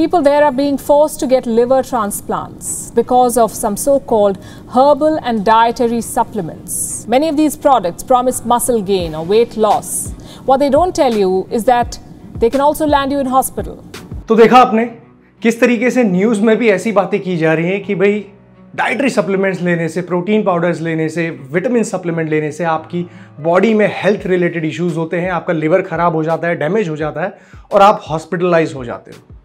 People there are being forced to get liver transplants because of some so called herbal and dietary supplements. Many of these products promise muscle gain or weight loss. What they don't tell you is that they can also land you in hospital. तो देखा आपने किस तरीके से news में भी ऐसी बातें की जा रही हैं कि भाई डाइटरी सप्लीमेंट्स लेने से प्रोटीन पाउडर्स लेने से विटामिन सप्लीमेंट लेने से आपकी बॉडी में हेल्थ रिलेटेड इश्यूज होते हैं आपका लिवर खराब हो जाता है डैमेज हो जाता है और आप हॉस्पिटलाइज हो जाते हो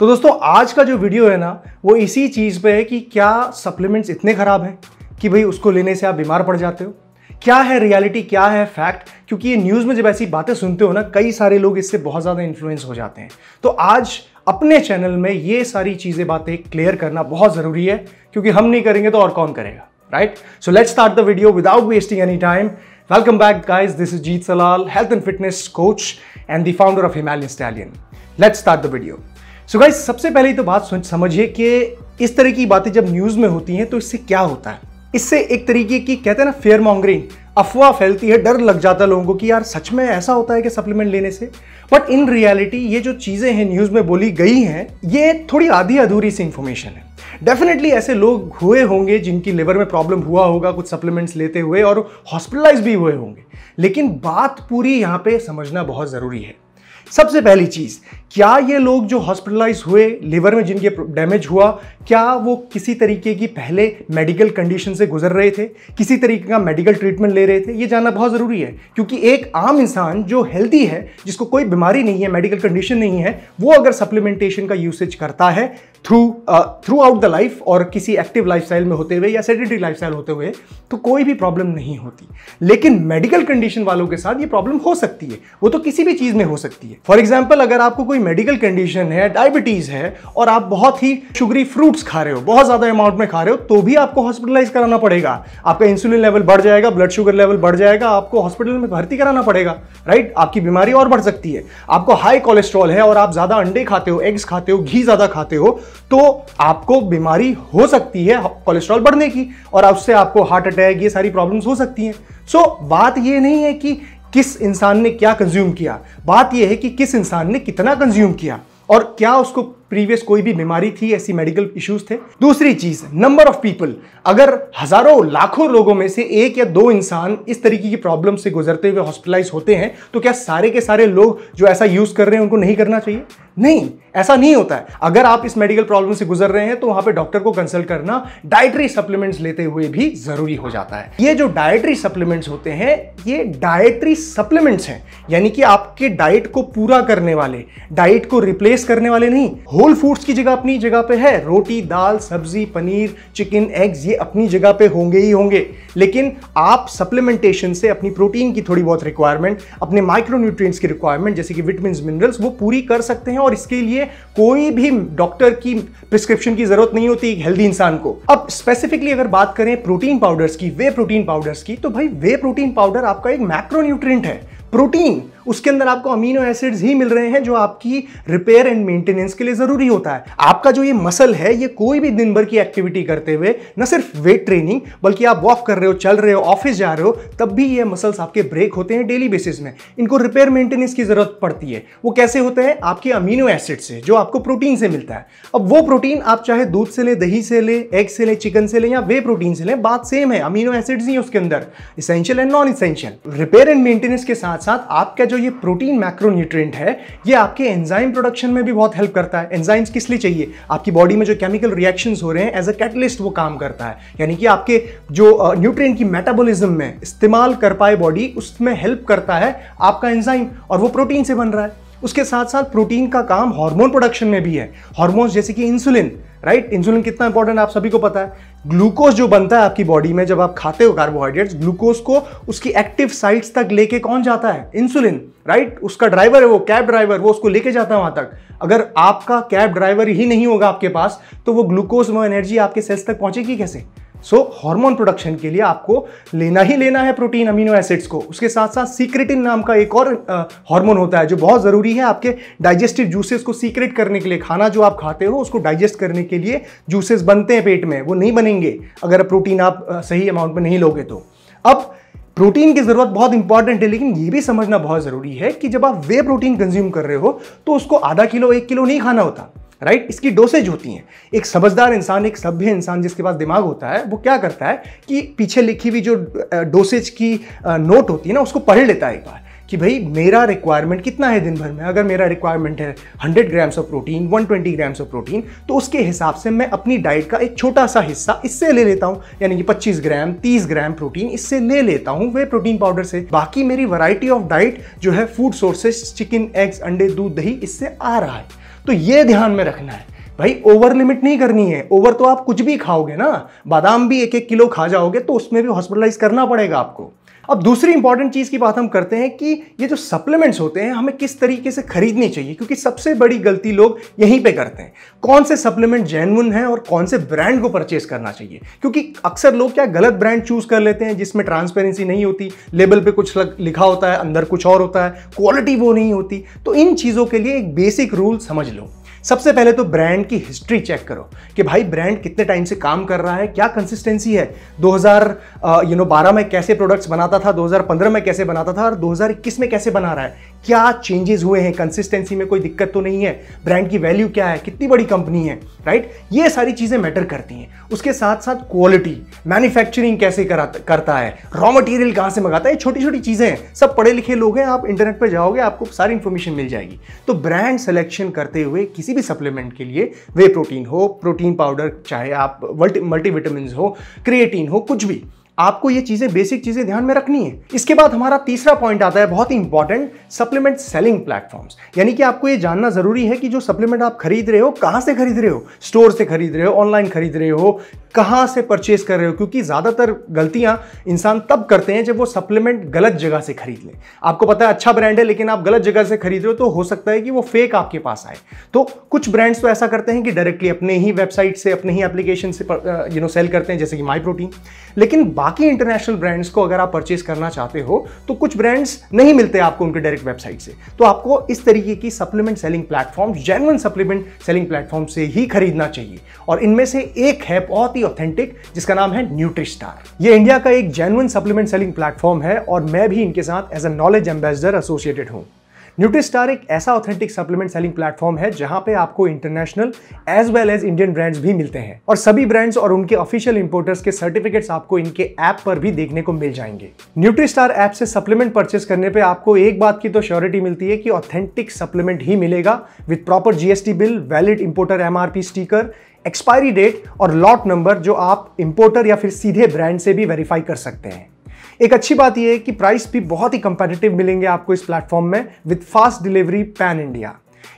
तो दोस्तों आज का जो वीडियो है ना वो इसी चीज़ पे है कि क्या सप्लीमेंट्स इतने ख़राब हैं कि भाई उसको लेने से आप बीमार पड़ जाते हो क्या है रियलिटी क्या है फैक्ट क्योंकि ये न्यूज़ में जब ऐसी बातें सुनते हो ना कई सारे लोग इससे बहुत ज़्यादा इन्फ्लुएंस हो जाते हैं तो आज अपने चैनल में ये सारी चीज़ें बातें क्लियर करना बहुत ज़रूरी है क्योंकि हम नहीं करेंगे तो और कौन करेगा right so let's start the video without wasting any time welcome back guys this is Jeet Salal health and fitness coach and the founder of Himalayan stallion let's start the video so guys सबसे पहले तो बात समझिए कि इस तरह की बातें जब न्यूज़ में होती हैं तो इससे क्या होता है इससे एक तरीके की कहते हैं ना फेयर मॉन्गरिंग अफवाह फैलती है डर लग जाता है लोगों को कि यार सच में ऐसा होता है कि सप्लीमेंट लेने से बट इन रियलिटी ये जो चीज़ें हैं न्यूज़ में बोली गई हैं ये थोड़ी आधी अधूरी सी इन्फॉर्मेशन है डेफिनेटली ऐसे लोग हुए होंगे जिनकी लिवर में प्रॉब्लम हुआ होगा कुछ सप्लीमेंट्स लेते हुए और हॉस्पिटलाइज भी हुए होंगे लेकिन बात पूरी यहाँ पे समझना बहुत ज़रूरी है सबसे पहली चीज़ क्या ये लोग जो हॉस्पिटलाइज हुए लिवर में जिनके डैमेज हुआ क्या वो किसी तरीके की पहले मेडिकल कंडीशन से गुजर रहे थे किसी तरीके का मेडिकल ट्रीटमेंट ले रहे थे ये जानना बहुत ज़रूरी है क्योंकि एक आम इंसान जो हेल्दी है जिसको कोई बीमारी नहीं है मेडिकल कंडीशन नहीं है वो अगर सप्लीमेंटेशन का यूसेज करता है through throughout the life और किसी एक्टिव स्टाइल में होते हुए या सेडेटरी स्टाइल होते हुए तो कोई भी प्रॉब्लम नहीं होती लेकिन मेडिकल कंडीशन वालों के साथ ये प्रॉब्लम हो सकती है वो तो किसी भी चीज़ में हो सकती है फॉर एग्जाम्पल अगर आपको कोई मेडिकल कंडीशन है डायबिटीज़ है और आप बहुत ही शुगरी फ्रूट्स खा रहे हो बहुत ज़्यादा अमाउंट में खा रहे हो तो भी आपको हॉस्पिटलाइज कराना पड़ेगा आपका इंसुलिन लेवल बढ़ जाएगा ब्लड शुगर लेवल बढ़ जाएगा आपको हॉस्पिटल में भर्ती कराना पड़ेगा राइट आपकी बीमारी और बढ़ सकती है आपको हाई कोलेस्ट्रॉल है और आप ज़्यादा अंडे खाते हो एग्स खाते हो घी ज़्यादा खाते हो तो आपको बीमारी हो सकती है कोलेस्ट्रॉल बढ़ने की और उससे आपको हार्ट अटैक ये सारी प्रॉब्लम्स हो सकती हैं सो so, बात ये नहीं है कि किस इंसान ने क्या कंज्यूम किया बात यह है कि किस इंसान ने कितना कंज्यूम किया और क्या उसको प्रीवियस कोई भी बीमारी थी ऐसी मेडिकल इश्यूज थे दूसरी चीज नंबर ऑफ पीपल अगर हजारों लाखों लोगों में से एक या दो इंसान इस तरीके की प्रॉब्लम से गुजरते हुए हॉस्पिटलाइज होते हैं तो क्या सारे के सारे लोग जो ऐसा यूज कर रहे हैं उनको नहीं करना चाहिए नहीं ऐसा नहीं होता है अगर आप इस मेडिकल प्रॉब्लम से गुजर रहे हैं तो वहां पे डॉक्टर को कंसल्ट करना डाइटरी सप्लीमेंट्स लेते हुए भी जरूरी हो जाता है ये जो डाइटरी सप्लीमेंट्स होते हैं ये डाइटरी सप्लीमेंट्स हैं यानी कि आपके डाइट को पूरा करने वाले डाइट को रिप्लेस करने वाले नहीं होल फूड्स की जगह अपनी जगह पे है रोटी दाल सब्जी पनीर चिकन एग्स ये अपनी जगह पे होंगे ही होंगे लेकिन आप सप्लीमेंटेशन से अपनी प्रोटीन की थोड़ी बहुत रिक्वायरमेंट अपने माइक्रोन्यूट्रिएंट्स की रिक्वायरमेंट जैसे कि विटामिन मिनरल्स वो पूरी कर सकते हैं और इसके लिए कोई भी डॉक्टर की प्रिस्क्रिप्शन की जरूरत नहीं होती एक हेल्दी इंसान को अब स्पेसिफिकली अगर बात करें प्रोटीन पाउडर्स की वे प्रोटीन पाउडर्स की तो भाई वे प्रोटीन पाउडर आपका एक मैक्रोन्यूट्रिएंट है प्रोटीन उसके अंदर आपको अमीनो एसिड्स ही मिल रहे हैं जो आपकी रिपेयर एंड मेंटेनेंस के लिए ज़रूरी होता है आपका जो ये मसल है ये कोई भी दिन भर की एक्टिविटी करते हुए न सिर्फ वेट ट्रेनिंग बल्कि आप वॉक कर रहे हो चल रहे हो ऑफिस जा रहे हो तब भी ये मसल्स आपके ब्रेक होते हैं डेली बेसिस में इनको रिपेयर मेंटेनेंस की ज़रूरत पड़ती है वो कैसे होते हैं आपके अमीनो एसिड से जो आपको प्रोटीन से मिलता है अब वो प्रोटीन आप चाहे दूध से लें दही से लें एग से लें चिकन से लें या वे प्रोटीन से लें बात सेम है अमीनो एसिड्स ही उसके अंदर essential and non essential repair and maintenance के साथ साथ साथ आपका जो ये प्रोटीन मैक्रोन्यूट्रिएंट है ये आपके एंजाइम प्रोडक्शन में भी बहुत हेल्प करता है एंजाइम्स किस लिए चाहिए आपकी बॉडी में जो केमिकल रिएक्शंस हो रहे हैं एज अ कैटलिस्ट वो काम करता है यानी कि आपके जो न्यूट्रिएंट की मेटाबॉलिज्म में इस्तेमाल कर पाए बॉडी उसमें हेल्प करता है आपका एंजाइम और वो प्रोटीन से बन रहा है उसके साथ साथ प्रोटीन का काम हार्मोन प्रोडक्शन में भी है हार्मोन्स जैसे कि इंसुलिन राइट इंसुलिन कितना इंपॉर्टेंट आप सभी को पता है ग्लूकोज जो बनता है आपकी बॉडी में जब आप खाते हो कार्बोहाइड्रेट्स ग्लूकोज को उसकी एक्टिव साइट्स तक लेके कौन जाता है इंसुलिन राइट उसका ड्राइवर है वो कैब ड्राइवर वो उसको लेके जाता है वहां तक अगर आपका कैब ड्राइवर ही नहीं होगा आपके पास तो वो ग्लूकोज वो एनर्जी आपके सेल्स तक पहुंचेगी कैसे सो हार्मोन प्रोडक्शन के लिए आपको लेना ही लेना है प्रोटीन अमीनो एसिड्स को उसके साथ साथ सीक्रेटिन नाम का एक और हार्मोन होता है जो बहुत ज़रूरी है आपके डाइजेस्टिव जूसेस को सीक्रेट करने के लिए खाना जो आप खाते हो उसको डाइजेस्ट करने के लिए जूसेस बनते हैं पेट में वो नहीं बनेंगे अगर प्रोटीन आप सही अमाउंट में नहीं लोगे तो अब प्रोटीन की ज़रूरत बहुत इंपॉर्टेंट है लेकिन ये भी समझना बहुत ज़रूरी है कि जब आप वे प्रोटीन कंज्यूम कर रहे हो तो उसको आधा किलो एक किलो नहीं खाना होता राइट right? इसकी डोसेज होती हैं एक समझदार इंसान एक सभ्य इंसान जिसके पास दिमाग होता है वो क्या करता है कि पीछे लिखी हुई जो डोसेज की नोट होती है ना उसको पढ़ लेता है एक बार कि भाई मेरा रिक्वायरमेंट कितना है दिन भर में अगर मेरा रिक्वायरमेंट है 100 grams of protein 120 grams of protein तो उसके हिसाब से मैं अपनी डाइट का एक छोटा सा हिस्सा इससे ले लेता हूँ यानी कि 25 ग्राम 30 ग्राम प्रोटीन इससे ले लेता हूँ वे प्रोटीन पाउडर से बाकी मेरी वैरायटी ऑफ डाइट जो है फूड सोर्सेस चिकन एग्स अंडे दूध दही इससे आ रहा है तो ये ध्यान में रखना है भाई ओवर लिमिट नहीं करनी है ओवर तो आप कुछ भी खाओगे ना बादाम भी एक एक किलो खा जाओगे तो उसमें भी हॉस्पिटलाइज करना पड़ेगा आपको अब दूसरी इंपॉर्टेंट चीज़ की बात हम करते हैं कि ये जो सप्लीमेंट्स होते हैं हमें किस तरीके से खरीदने चाहिए क्योंकि सबसे बड़ी गलती लोग यहीं पे करते हैं कौन से सप्लीमेंट जेनवन हैं और कौन से ब्रांड को परचेस करना चाहिए क्योंकि अक्सर लोग क्या गलत ब्रांड चूज़ कर लेते हैं जिसमें ट्रांसपेरेंसी नहीं होती लेबल पर कुछ लिखा होता है अंदर कुछ और होता है क्वालिटी वो नहीं होती तो इन चीज़ों के लिए एक बेसिक रूल समझ लो सबसे पहले तो ब्रांड की हिस्ट्री चेक करो कि भाई ब्रांड कितने टाइम से काम कर रहा है क्या कंसिस्टेंसी है 2000 यू नो 12 में कैसे प्रोडक्ट्स बनाता था 2015 में कैसे बनाता था और 2021 में कैसे बना रहा है क्या चेंजेस हुए हैं कंसिस्टेंसी में कोई दिक्कत तो नहीं है ब्रांड की वैल्यू क्या है कितनी बड़ी कंपनी है राइट ये सारी चीज़ें मैटर करती हैं उसके साथ साथ क्वालिटी मैन्युफैक्चरिंग कैसे करा करता है रॉ मटेरियल कहाँ से मंगाता है छोटी छोटी चीज़ें हैं सब पढ़े लिखे लोग हैं आप इंटरनेट पर जाओगे आपको सारी इन्फॉर्मेशन मिल जाएगी तो ब्रांड सिलेक्शन करते हुए किसी भी सप्लीमेंट के लिए वे प्रोटीन हो प्रोटीन पाउडर चाहे आप मल्टीविटामिन हो क्रिएटीन हो कुछ भी आपको ये चीज़ें बेसिक चीज़ें ध्यान में रखनी है इसके बाद हमारा तीसरा पॉइंट आता है बहुत ही इंपॉर्टेंट सप्लीमेंट सेलिंग प्लेटफॉर्म्स यानी कि आपको ये जानना ज़रूरी है कि जो सप्लीमेंट आप खरीद रहे हो कहां से खरीद रहे हो स्टोर से खरीद रहे हो ऑनलाइन खरीद रहे हो कहां से परचेस कर रहे हो क्योंकि ज़्यादातर गलतियां इंसान तब करते हैं जब वो सप्लीमेंट गलत जगह से खरीद ले आपको पता है अच्छा ब्रांड है लेकिन आप गलत जगह से खरीद रहे हो तो हो सकता है कि वो फेक आपके पास आए तो कुछ ब्रांड्स तो ऐसा करते हैं कि डायरेक्टली अपने ही वेबसाइट से अपने ही एप्लीकेशन से यू नो सेल करते हैं जैसे कि माई प्रोटीन लेकिन बाकी इंटरनेशनल ब्रांड्स को अगर आप परचेज करना चाहते हो तो कुछ ब्रांड्स नहीं मिलते आपको उनके डायरेक्ट वेबसाइट से तो आपको इस तरीके की supplement selling platform genuine supplement selling platform से ही खरीदना चाहिए और इनमें से एक है बहुत ही ऑथेंटिक जिसका नाम है न्यूट्रिस्टार ये इंडिया का एक जेनवन सप्लीमेंट सेलिंग प्लेटफॉर्म है और मैं भी इनके साथ as a knowledge ambassador associated हूँ न्यूट्रीस्टार एक ऐसा ऑथेंटिक सप्लीमेंट सेलिंग प्लेटफॉर्म है जहां पे आपको international as well as Indian brands भी मिलते हैं और सभी ब्रांड्स और उनके ऑफिशियल इंपोर्टर्स के सर्टिफिकेट्स आपको इनके ऐप पर भी देखने को मिल जाएंगे न्यूट्रीस्टार ऐप से सप्लीमेंट परचेस करने पर आपको एक बात की तो श्योरिटी मिलती है कि ऑथेंटिक सप्लीमेंट ही मिलेगा with proper GST bill valid importer MRP sticker expiry date और लॉट नंबर जो आप इंपोर्टर या फिर सीधे ब्रांड से भी वेरीफाई कर सकते हैं एक अच्छी बात यह है कि प्राइस भी बहुत ही कंपेटिटिव मिलेंगे आपको इस प्लेटफॉर्म में with fast delivery pan India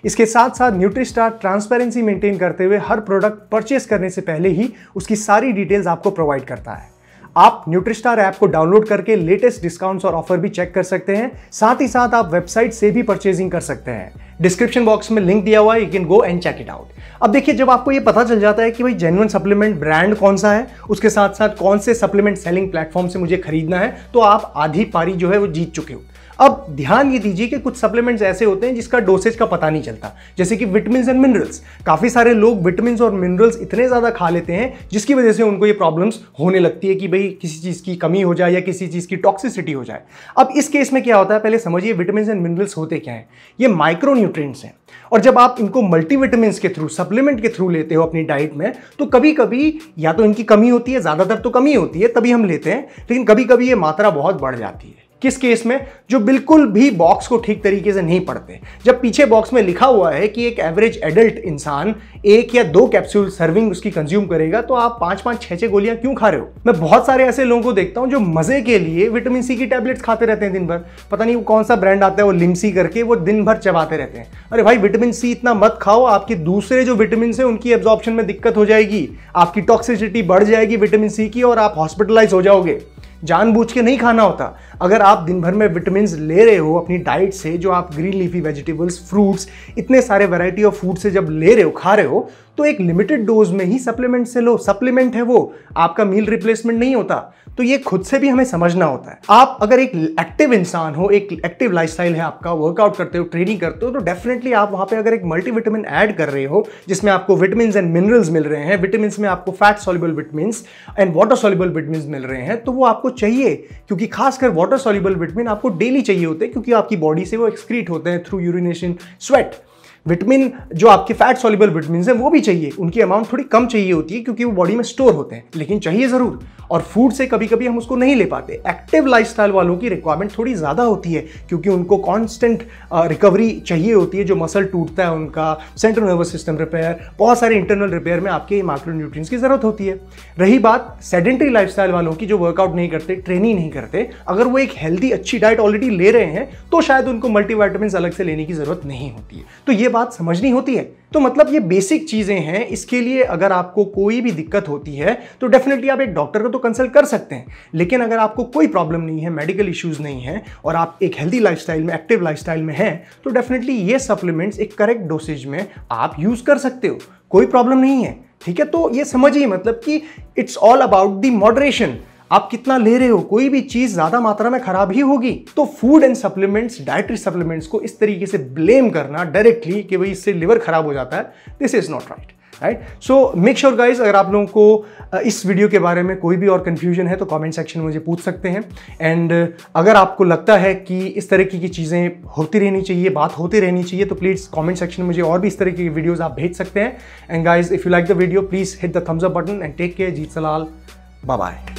इसके साथ साथ न्यूट्रीस्टार ट्रांसपेरेंसी मेंटेन करते हुए हर प्रोडक्ट परचेस करने से पहले ही उसकी सारी डिटेल्स आपको प्रोवाइड करता है आप न्यूट्रिस्टार ऐप को डाउनलोड करके लेटेस्ट डिस्काउंट्स और ऑफर भी चेक कर सकते हैं साथ ही साथ आप वेबसाइट से भी परचेजिंग कर सकते हैं डिस्क्रिप्शन बॉक्स में लिंक दिया हुआ है you can go and check it out अब देखिए जब आपको ये पता चल जाता है कि भाई जेनुअन सप्लीमेंट ब्रांड कौन सा है उसके साथ साथ कौन से सप्लीमेंट सेलिंग प्लेटफॉर्म से मुझे खरीदना है तो आप आधी पारी जो है वो जीत चुके हो अब ध्यान ये दीजिए कि कुछ सप्लीमेंट्स ऐसे होते हैं जिसका डोसेज का पता नहीं चलता जैसे कि विटामिन एंड मिनरल्स काफ़ी सारे लोग विटामिन और मिनरल्स इतने ज़्यादा खा लेते हैं जिसकी वजह से उनको ये प्रॉब्लम्स होने लगती है कि भाई किसी चीज़ की कमी हो जाए या किसी चीज़ की टॉक्सिसिटी हो जाए अब इस केस में क्या होता है पहले समझिए विटामिन एंड मिनरल्स होते क्या है ये माइक्रो हैं और जब आप इनको मल्टीविटामिन के थ्रू सप्लीमेंट के थ्रू लेते हो अपनी डाइट में तो कभी कभी या तो इनकी कमी होती है ज़्यादातर तो कमी होती है तभी हम लेते हैं लेकिन कभी कभी ये मात्रा बहुत बढ़ जाती है किस केस में जो बिल्कुल भी बॉक्स को ठीक तरीके से नहीं पढ़ते जब पीछे बॉक्स में लिखा हुआ है कि एक एवरेज एडल्ट इंसान एक या दो कैप्सूल सर्विंग उसकी कंज्यूम करेगा तो आप पांच पांच छह छह गोलियां क्यों खा रहे हो मैं बहुत सारे ऐसे लोगों को देखता हूं जो मजे के लिए विटामिन सी की टैबलेट्स खाते रहते हैं दिन भर पता नहीं वो कौन सा ब्रांड आता है वो लिमसी करके वो दिन भर चबाते रहते हैं अरे भाई विटामिन सी इतना मत खाओ आपके दूसरे जो विटामिन है उनकी एब्जॉर्प्शन में दिक्कत हो जाएगी आपकी टॉक्सिसिटी बढ़ जाएगी विटामिन सी की और आप हॉस्पिटलाइज हो जाओगे जानबूझ के नहीं खाना होता अगर आप दिन भर में विटामिन ले रहे हो अपनी डाइट से जो आप ग्रीन लीफी वेजिटेबल्स फ्रूट्स इतने सारे वैरायटी ऑफ फूड से जब ले रहे हो खा रहे हो तो एक लिमिटेड डोज में ही सप्लीमेंट से लो सप्लीमेंट है वो आपका मील रिप्लेसमेंट नहीं होता तो ये खुद से भी हमें समझना होता है आप अगर एक एक्टिव इंसान हो एक एक्टिव लाइफस्टाइल है आपका वर्कआउट करते हो ट्रेनिंग करते हो तो डेफिनेटली आप वहां पे अगर एक मल्टीविटामिन ऐड कर रहे हो जिसमें आपको विटामिन एंड मिनरल्स मिल रहे हैं विटामिन में आपको fat soluble vitamin and water soluble vitamin मिल रहे हैं तो वो आपको चाहिए क्योंकि खासकर वाटर सॉल्यूबल विटामिन आपको डेली चाहिए होते हैं क्योंकि आपकी बॉडी से वो एक्सक्रीट होते हैं थ्रू यूरिनेशन स्वेट विटामिन जो आपके फैट सॉलिबल विटामिन हैं वो भी चाहिए उनकी अमाउंट थोड़ी कम चाहिए होती है क्योंकि वो बॉडी में स्टोर होते हैं लेकिन चाहिए ज़रूर और फूड से कभी कभी हम उसको नहीं ले पाते एक्टिव लाइफस्टाइल वालों की रिक्वायरमेंट थोड़ी ज़्यादा होती है क्योंकि उनको कॉन्स्टेंट रिकवरी चाहिए होती है जो मसल टूटता है उनका सेंट्रल नर्वस सिस्टम रिपेयर बहुत सारे इंटरनल रिपेयर में आपके माइक्रो न्यूट्रिएंट्स की ज़रूरत होती है रही बात सेडेंट्री लाइफस्टाइल वालों की जो वर्कआउट नहीं करते ट्रेनिंग नहीं करते अगर वो एक हेल्दी अच्छी डाइट ऑलरेडी ले रहे हैं तो शायद उनको मल्टीवाइटमिन अलग से लेने की ज़रूरत नहीं होती है तो ये बात समझनी होती है तो मतलब ये बेसिक चीज़ें हैं इसके लिए अगर आपको कोई भी दिक्कत होती है तो डेफिनेटली आप एक डॉक्टर को तो कंसल्ट कर सकते हैं लेकिन अगर आपको कोई प्रॉब्लम नहीं है मेडिकल इश्यूज़ नहीं है और आप एक हेल्दी लाइफस्टाइल में एक्टिव लाइफस्टाइल में हैं तो डेफिनेटली ये सप्लीमेंट्स एक करेक्ट डोसेज में आप यूज़ कर सकते हो कोई प्रॉब्लम नहीं है ठीक है तो ये समझिए मतलब कि it's all about the moderation आप कितना ले रहे हो कोई भी चीज ज्यादा मात्रा में खराब ही होगी तो food and supplements dietary supplements को इस तरीके से ब्लेम करना डायरेक्टली कि भाई इससे लिवर खराब हो जाता है this is not right right so make sure guys अगर आप लोगों को इस वीडियो के बारे में कोई भी और कन्फ्यूजन है तो कॉमेंट सेक्शन में मुझे पूछ सकते हैं एंड अगर आपको लगता है कि इस तरीके की चीज़ें होती रहनी चाहिए बात होती रहनी चाहिए तो प्लीज़ कॉमेंट सेक्शन में मुझे और भी इस तरीके की वीडियोज़ आप भेज सकते हैं and guys if you like the video please hit the thumbs up button and take care Jeet Salal bye bye